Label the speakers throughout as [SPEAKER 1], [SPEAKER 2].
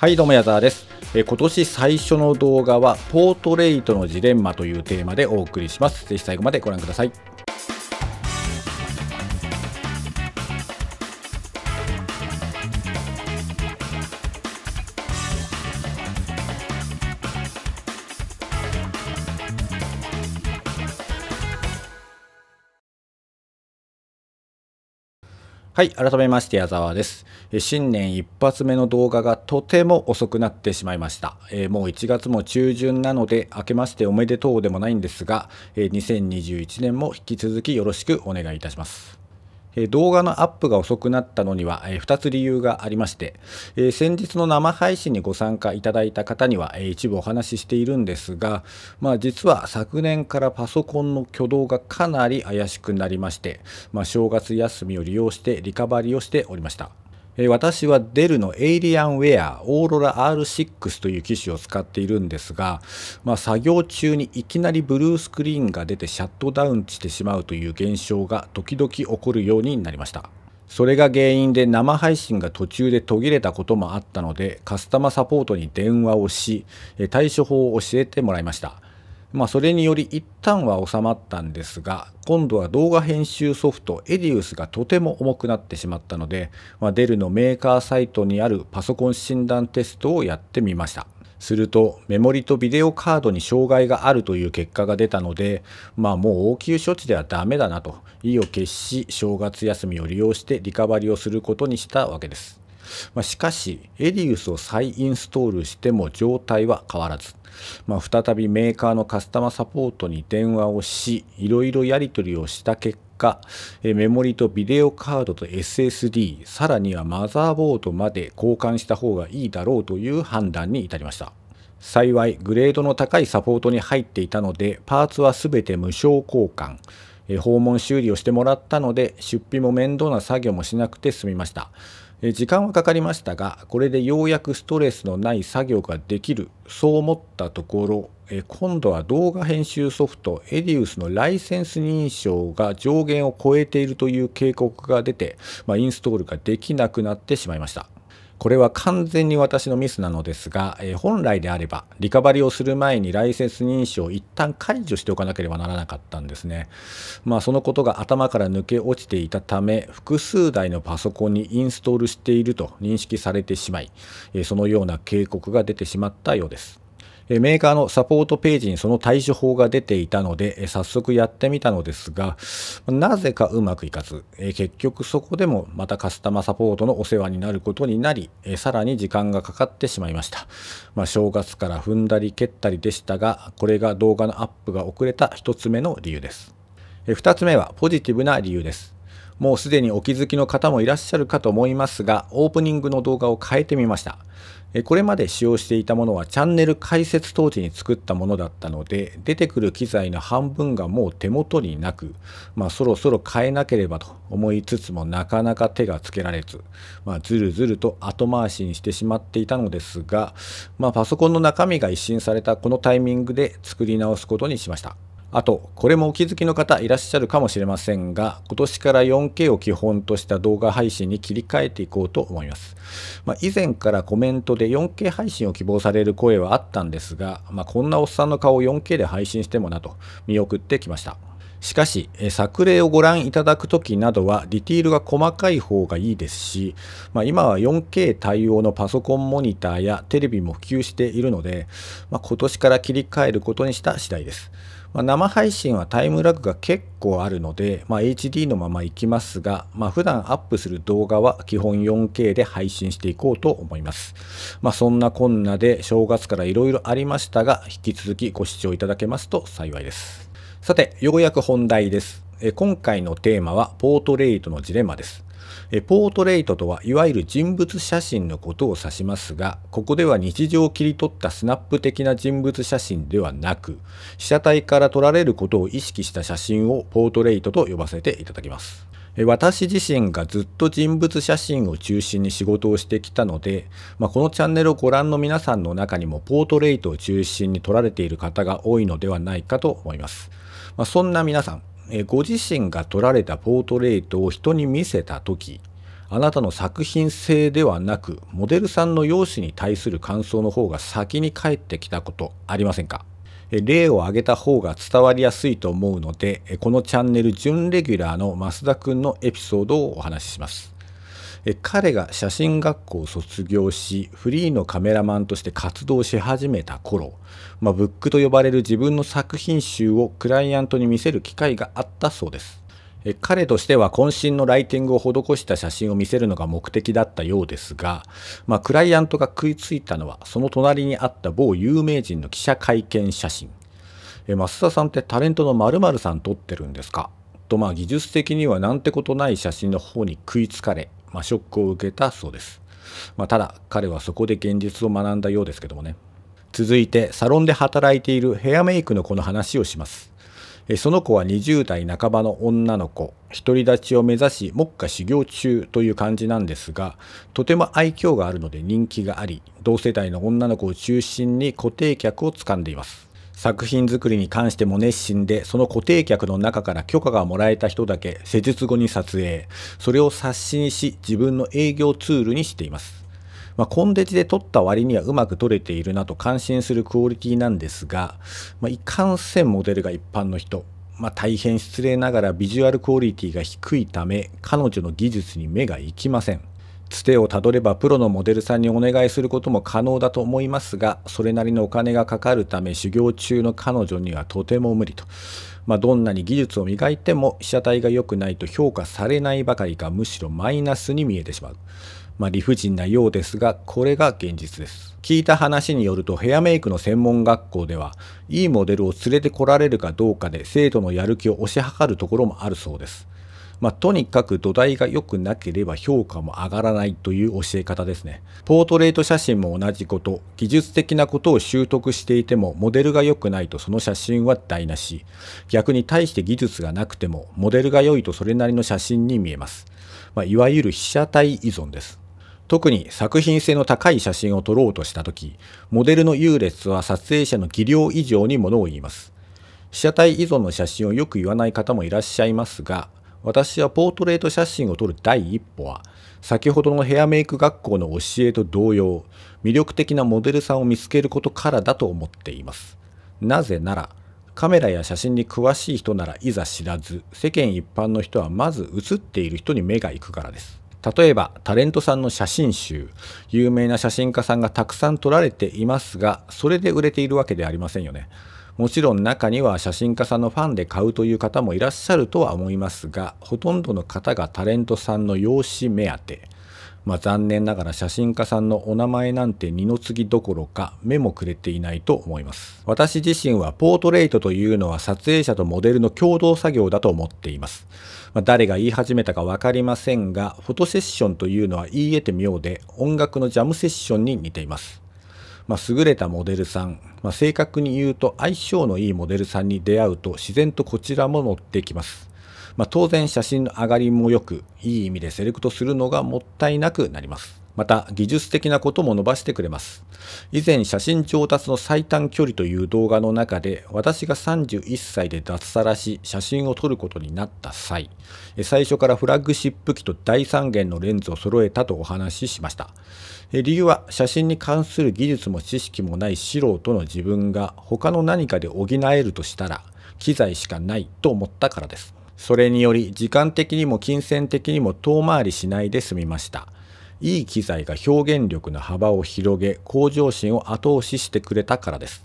[SPEAKER 1] はいどうも矢沢です、え今年最初の動画はポートレートのジレンマというテーマでお送りしますぜひ最後までご覧くださいはい、改めまして矢沢です。新年一発目の動画がとても遅くなってしまいました。えもう1月も中旬なので、明けましておめでとうでもないんですが、え2021年も引き続きよろしくお願いいたします。動画のアップが遅くなったのには2つ理由がありまして先日の生配信にご参加いただいた方には一部お話ししているんですが、まあ、実は昨年からパソコンの挙動がかなり怪しくなりまして、まあ、正月休みを利用してリカバリーをしておりました。え私はデルのエイリアンウェアオーロラ R6 という機種を使っているんですが、まあ、作業中にいきなりブルースクリーンが出てシャットダウンしてしまうという現象が時々起こるようになりました。それが原因で生配信が途中で途切れたこともあったのでカスタマーサポートに電話をし対処法を教えてもらいました。まあ、それにより一旦は収まったんですが今度は動画編集ソフトエディウスがとても重くなってしまったので、まあ、デルのメーカーサイトにあるパソコン診断テストをやってみましたするとメモリとビデオカードに障害があるという結果が出たのでまあもう応急処置ではダメだなと意を決し正月休みを利用してリカバリをすることにしたわけですまあ、しかしエリウスを再インストールしても状態は変わらず、まあ、再びメーカーのカスタマーサポートに電話をしいろいろやり取りをした結果果、メモリとビデオカードと SSD、さらにはマザーボードまで交換した方がいいだろうという判断に至りました。幸い、グレードの高いサポートに入っていたので、パーツは全て無償交換。訪問修理をしてもらったので出費も面倒な作業もしなくて済みました時間はかかりましたがこれでようやくストレスのない作業ができるそう思ったところ今度は動画編集ソフトエディウスのライセンス認証が上限を超えているという警告が出て、まあ、インストールができなくなってしまいましたこれは完全に私のミスなのですが、えー、本来であればリカバリをする前にライセンス認証を一旦解除しておかなければならなかったんですね。まあそのことが頭から抜け落ちていたため複数台のパソコンにインストールしていると認識されてしまい、えー、そのような警告が出てしまったようです。メーカーのサポートページにその対処法が出ていたので、早速やってみたのですが、なぜかうまくいかず、結局そこでもまたカスタマーサポートのお世話になることになり、さらに時間がかかってしまいました。まあ、正月から踏んだり蹴ったりでしたが、これが動画のアップが遅れた1つ目の理由です。2つ目はポジティブな理由です。もうすでにお気づきの方もいらっしゃるかと思いますが、オープニングの動画を変えてみました。これまで使用していたものはチャンネル開設当時に作ったものだったので、出てくる機材の半分がもう手元になく、まあ、そろそろ変えなければと思いつつもなかなか手がつけられず、まあ、ずるずると後回しにしてしまっていたのですが、まあ、パソコンの中身が一新されたこのタイミングで作り直すことにしました。あと、これもお気づきの方いらっしゃるかもしれませんが、今年から 4K を基本とした動画配信に切り替えていこうと思います。まあ、以前からコメントで 4K 配信を希望される声はあったんですが、まあ、こんなおっさんの顔を 4K で配信してもなと見送ってきました。しかし、作例をご覧いただくときなどはディティールが細かい方がいいですし、まあ、今は 4K 対応のパソコンモニターやテレビも普及しているので、まあ、今年から切り替えることにした次第です。まあ、生配信はタイムラグが結構あるので、まあ、HD のままいきますが、まあ、普段アップする動画は基本 4K で配信していこうと思います。まあ、そんなこんなで正月からいろいろありましたが、引き続きご視聴いただけますと幸いです。さて、ようやく本題です。今回のテーマはポートレイトのジレンマです。えポートレートとはいわゆる人物写真のことを指しますがここでは日常を切り取ったスナップ的な人物写真ではなく被写体から撮られることを意識した写真をポートレートと呼ばせていただきます私自身がずっと人物写真を中心に仕事をしてきたので、まあ、このチャンネルをご覧の皆さんの中にもポートレートを中心に撮られている方が多いのではないかと思います。まあ、そんな皆さん、えご自身が撮られたポートレートを人に見せた時あなたの作品性ではなくモデルさんの容姿に対する感想の方が先に返ってきたことありませんか例を挙げた方が伝わりやすいと思うのでこのチャンネル準レギュラーの増田くんのエピソードをお話しします彼が写真学校を卒業しフリーのカメラマンとして活動し始めた頃、まあ、ブックと呼ばれる自分の作品集をクライアントに見せる機会があったそうです彼としては渾身のライティングを施した写真を見せるのが目的だったようですが、まあ、クライアントが食いついたのはその隣にあった某有名人の記者会見写真増田さんってタレントの〇〇さん撮ってるんですかとまあ技術的にはなんてことない写真の方に食いつかれまあ、ショックを受けたそうです。まあ、ただ、彼はそこで現実を学んだようですけどもね。続いて、サロンで働いているヘアメイクの子の話をします。その子は20代半ばの女の子、独り立ちを目指し、目下修行中という感じなんですが、とても愛嬌があるので人気があり、同世代の女の子を中心に固定客をつかんでいます。作品作りに関しても熱心で、その固定客の中から許可がもらえた人だけ施術後に撮影、それを刷新し自分の営業ツールにしています。まあ、コンデジで撮った割にはうまく撮れているなと感心するクオリティなんですが、まあ、いかんせんモデルが一般の人、まあ、大変失礼ながらビジュアルクオリティが低いため彼女の技術に目がいきません。つてをたどればプロのモデルさんにお願いすることも可能だと思いますが、それなりのお金がかかるため修行中の彼女にはとても無理と。まあ、どんなに技術を磨いても被写体が良くないと評価されないばかりか、むしろマイナスに見えてしまう。まあ、理不尽なようですが、これが現実です。聞いた話によるとヘアメイクの専門学校では、いいモデルを連れてこられるかどうかで生徒のやる気を推し量るところもあるそうです。まあ、とにかく土台が良くなければ評価も上がらないという教え方ですね。ポートレート写真も同じこと、技術的なことを習得していても、モデルが良くないとその写真は台無し。逆に対して技術がなくても、モデルが良いとそれなりの写真に見えます。まあ、いわゆる被写体依存です。特に作品性の高い写真を撮ろうとした時、モデルの優劣は撮影者の技量以上にものを言います。被写体依存の写真をよく言わない方もいらっしゃいますが、私はポートレート写真を撮る第一歩は、先ほどのヘアメイク学校の教えと同様、魅力的なモデルさんを見つけることからだと思っています。なぜなら、カメラや写真に詳しい人ならいざ知らず、世間一般の人はまず写っている人に目が行くからです。例えば、タレントさんの写真集、有名な写真家さんがたくさん撮られていますが、それで売れているわけではありませんよね。もちろん中には写真家さんのファンで買うという方もいらっしゃるとは思いますが、ほとんどの方がタレントさんの容姿目当て。まあ、残念ながら写真家さんのお名前なんて二の次どころか目もくれていないと思います私自身はポートレートというのは撮影者とモデルの共同作業だと思っています、まあ、誰が言い始めたか分かりませんがフォトセッションというのは言い得て妙で音楽のジャムセッションに似ていますまあ、優れたモデルさん、まあ、正確に言うと相性のいいモデルさんに出会うと自然とこちらも乗ってきます。まあ、当然写真の上がりもよくいい意味でセレクトするのがもったいなくなります。また技術的なことも伸ばしてくれます。以前写真調達の最短距離という動画の中で私が31歳で脱サラし写真を撮ることになった際、最初からフラッグシップ機と大三元のレンズを揃えたとお話ししました。理由は写真に関する技術も知識もない素人の自分が他の何かで補えるとしたら機材しかないと思ったからです。それにより時間的にも金銭的にも遠回りしないで済みました。いい機材が表現力の幅を広げ、向上心を後押ししてくれたからです。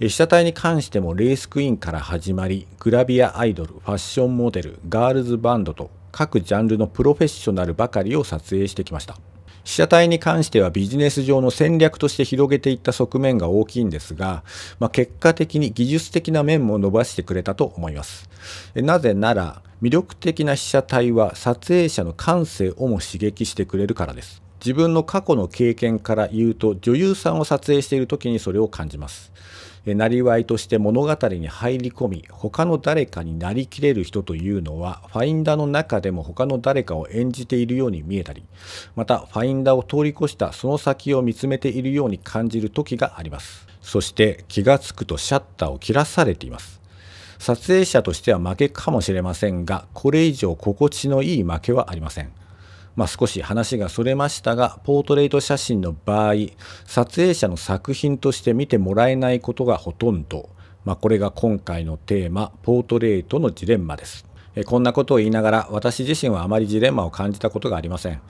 [SPEAKER 1] 被写体に関してもレースクイーンから始まり、グラビアアイドル、ファッションモデル、ガールズバンドと各ジャンルのプロフェッショナルばかりを撮影してきました。被写体に関してはビジネス上の戦略として広げていった側面が大きいんですが、まあ、結果的に技術的な面も伸ばしてくれたと思います。なぜなら、魅力的な被写体は撮影者の感性をも刺激してくれるからです。自分の過去の経験から言うと女優さんを撮影している時にそれを感じます。なりわいとして物語に入り込み他の誰かになりきれる人というのはファインダーの中でも他の誰かを演じているように見えたりまたファインダーを通り越したその先を見つめているように感じる時がありますそして気がつくとシャッターを切らされています撮影者としては負けかもしれませんがこれ以上心地のいい負けはありませんまあ、少し話がそれましたがポートレート写真の場合撮影者の作品として見てもらえないことがほとんど、まあ、これが今回のテーマポートレートのジレンマです。こんなことを言いながら私自身はあまりジレンマを感じたことがありません。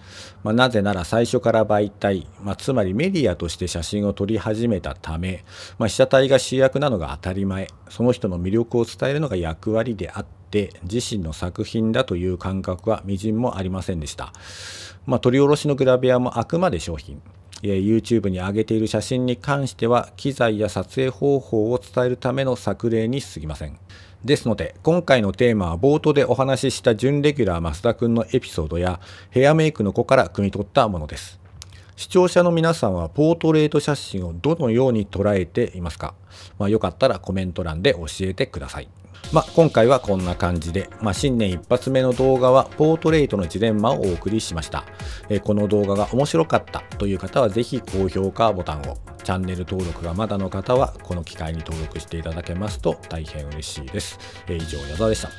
[SPEAKER 1] まあ、なぜなら最初から媒体、まあ、つまりメディアとして写真を撮り始めたため、まあ、被写体が主役なのが当たり前、その人の魅力を伝えるのが役割であって、て自身の作品だという感覚はみじんもありませんでした。まあ、取り下ろしのグラビアもあくまで商品。YouTube に上げている写真に関しては機材や撮影方法を伝えるための作例に過ぎません。ですので今回のテーマは冒頭でお話しした準レギュラー増田くんのエピソードやヘアメイクの子から汲み取ったものです。視聴者の皆さんはポートレート写真をどのように捉えていますか、まあ、よかったらコメント欄で教えてください。まあ、今回はこんな感じで、まあ、新年一発目の動画はポートレートのジレンマをお送りしました。えこの動画が面白かったという方はぜひ高評価ボタンを、チャンネル登録がまだの方はこの機会に登録していただけますと大変嬉しいです。え以上、矢沢でした。